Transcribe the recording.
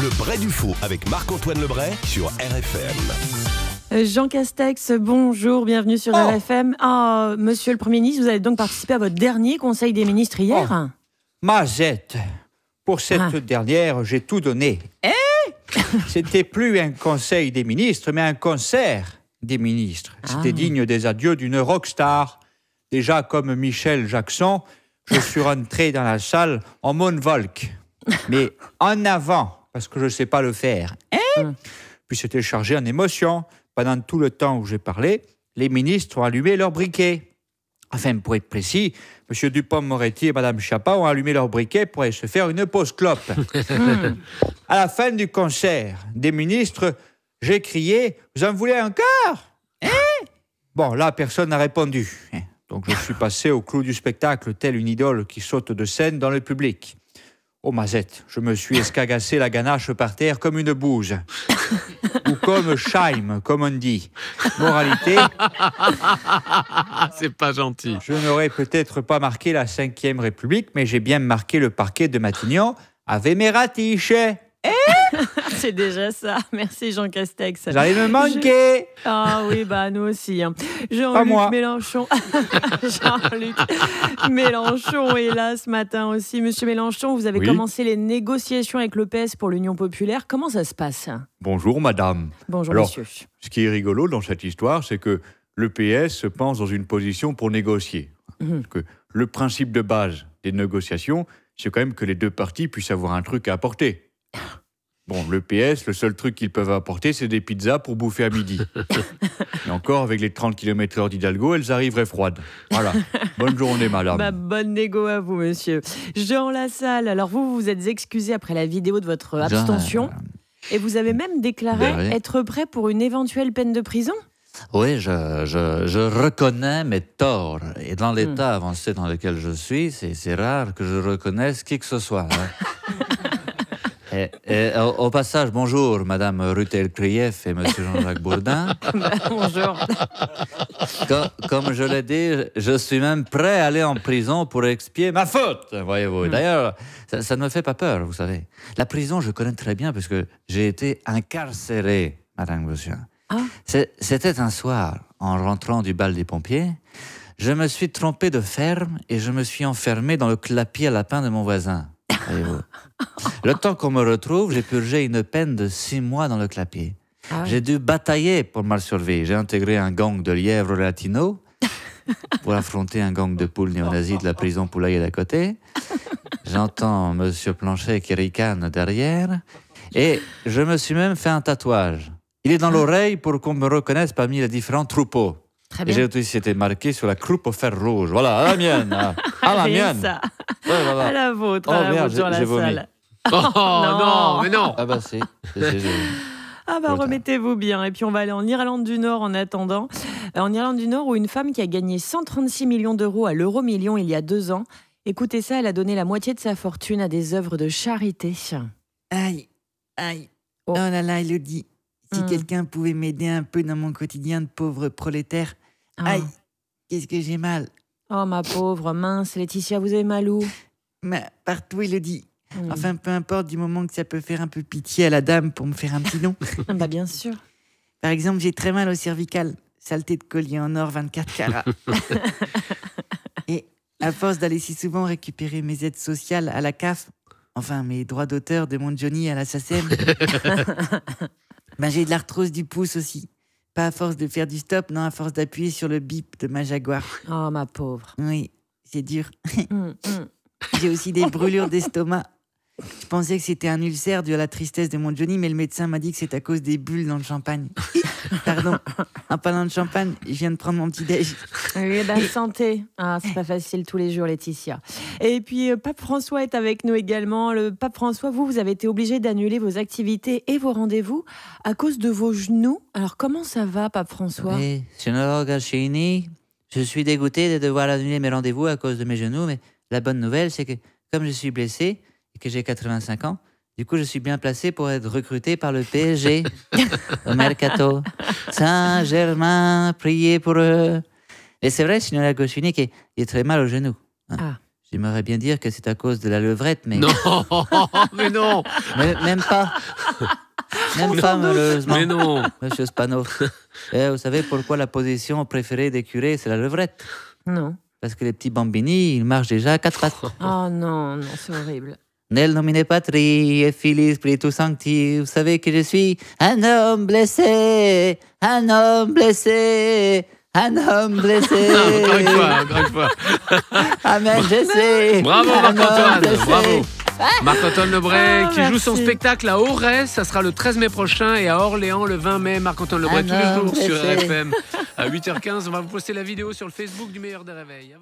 Le Bray du Faux avec Marc-Antoine Lebray sur RFM. Euh, Jean Castex, bonjour, bienvenue sur oh. RFM. Ah, monsieur le Premier ministre, vous avez donc participé à votre dernier Conseil des ministres hier oh. Mazette, pour cette ah. dernière, j'ai tout donné. Eh C'était plus un Conseil des ministres, mais un concert des ministres. C'était ah. digne des adieux d'une rockstar. Déjà comme Michel Jackson, je suis rentré dans la salle en mon Volk, Mais en avant, parce que je ne sais pas le faire. Hein hum. Puis c'était chargé en émotion. Pendant tout le temps où j'ai parlé, les ministres ont allumé leur briquets. Enfin, pour être précis, M. Dupont-Moretti et Mme Chapa ont allumé leur briquets pour aller se faire une pause clope. Hum. à la fin du concert des ministres, j'ai crié Vous en voulez encore hein Bon, là, personne n'a répondu. Hein. Donc je suis passé au clou du spectacle, tel une idole qui saute de scène dans le public. Oh Mazette, je me suis escagassé la ganache par terre comme une bouge Ou comme shime, comme on dit. Moralité. C'est pas gentil. Je n'aurais peut-être pas marqué la 5 République, mais j'ai bien marqué le parquet de Matignon Ave mes C'est déjà ça. Merci Jean Castex. J'arrive à manquer. Ah oui, bah nous aussi. Hein. Jean-Luc Mélenchon. Jean-Luc Mélenchon est là ce matin aussi. Monsieur Mélenchon, vous avez commencé les négociations avec le PS pour l'Union populaire. Comment ça se passe Bonjour madame. Bonjour monsieur. Ce qui est rigolo dans cette histoire, c'est que le PS se pense dans une position pour négocier. Mhm. que le principe de base des négociations, c'est quand même que les deux parties puissent avoir un truc à apporter. Bon, le PS, le seul truc qu'ils peuvent apporter, c'est des pizzas pour bouffer à midi. Et encore, avec les 30 km/h d'Hidalgo, elles arriveraient froides. Voilà. Bonne journée, madame. Ma bah, bonne négo à vous, monsieur. Jean Lassalle, alors vous, vous êtes excusé après la vidéo de votre abstention. Et vous avez même déclaré être prêt pour une éventuelle peine de prison oui, je, reconnais mes torts. Et dans hmm. l'état avancé dans lequel je suis, c'est rare que je reconnaisse qui que ce soit. Hein. Eh, eh, au, passage, bonjour, Madame Rutel-Krief et Monsieur Jean-Jacques Bourdin. bonjour. Comme, je l'ai dit, je suis même prêt à aller en prison pour expier ma faute, voyez-vous. Hmm. D'ailleurs, ça, ne me fait pas peur, vous savez. La prison, je connais très bien puisque j'ai été incarcéré, Madame monsieur. Ah. C'était un soir, en rentrant du bal des pompiers, je me suis trompé de ferme et je me suis enfermé dans le clapier à lapin de mon voisin. Le temps qu'on me retrouve, j'ai purgé une peine de six mois dans le clapier. Ah j'ai dû batailler pour mal survivre. J'ai intégré un gang de lièvres latinos pour affronter un gang de poules néo-nazis de la prison Poulailler d'à côté. J'entends M. Planchet qui ricane derrière. Et je me suis même fait un tatouage. Il est dans l'oreille pour qu'on me reconnaisse parmi les différents troupeaux. J'ai aussi été marqué sur la croupe au fer rouge. Voilà, à la mienne. À la mienne à la vôtre, oh, à la dans la salle. Oh, non. non, mais non Ah bah, ah bah remettez-vous bien. Et puis on va aller en Irlande du Nord en attendant. Euh, en Irlande du Nord où une femme qui a gagné 136 millions d'euros à l'euro million il y a deux ans, écoutez ça, elle a donné la moitié de sa fortune à des œuvres de charité. Aïe, aïe. Oh, oh là là, Elodie, si hum. quelqu'un pouvait m'aider un peu dans mon quotidien de pauvre prolétaire. Ah. Aïe, qu'est-ce que j'ai mal. Oh ma pauvre, mince, Laetitia, vous avez mal où Mais Partout, il le dit. Hmm. Enfin, peu importe, du moment que ça peut faire un peu pitié à la dame pour me faire un petit nom. Ah, bah bien sûr. Par exemple, j'ai très mal au cervical. Saleté de collier en or 24 carats. Et à force d'aller si souvent récupérer mes aides sociales à la CAF, enfin mes droits d'auteur de mon Johnny à la SACEM, ben, j'ai de l'arthrose du pouce aussi. Pas à force de faire du stop, non, à force d'appuyer sur le bip de ma Jaguar. Oh, ma pauvre. Oui, c'est dur. Mm, mm. J'ai aussi des brûlures d'estomac. Je pensais que c'était un ulcère dû à la tristesse de mon Johnny, mais le médecin m'a dit que c'est à cause des bulles dans le champagne. Pardon, en parlant de champagne, je viens de prendre mon petit déj. Oui, la santé. Ah, c'est pas facile tous les jours, Laetitia. Et puis, euh, Pape François est avec nous également. Le Pape François, vous, vous avez été obligé d'annuler vos activités et vos rendez-vous à cause de vos genoux. Alors, comment ça va, Pape François je suis dégoûté de devoir annuler mes rendez-vous à cause de mes genoux, mais la bonne nouvelle, c'est que comme je suis blessé et que j'ai 85 ans, du coup, je suis bien placé pour être recruté par le PSG au mercato. Saint-Germain, priez pour eux. Et c'est vrai, sinon la gauche unique est, est très mal au genou. Hein. Ah. J'aimerais bien dire que c'est à cause de la levrette, mais. Non Mais non Même pas Même pas, malheureusement. Mais non Monsieur Spano. Eh, vous savez pourquoi la position préférée des curés, c'est la levrette Non. Parce que les petits bambini, ils marchent déjà à quatre pattes. Oh non, non, c'est horrible. Nel nomine patrie et fili spiritus sancti. Vous savez que je suis un homme blessé, un homme blessé, un homme blessé. encore une fois, encore une fois. Amen, je sais. Bravo Marc-Antoine, bravo. Ah. Marc-Antoine Lebray ah, qui joue son spectacle à Auray, ça sera le 13 mai prochain et à Orléans le 20 mai. Marc-Antoine Lebray tous les jours sur RFM à 8h15. On va vous poster la vidéo sur le Facebook du meilleur des réveils.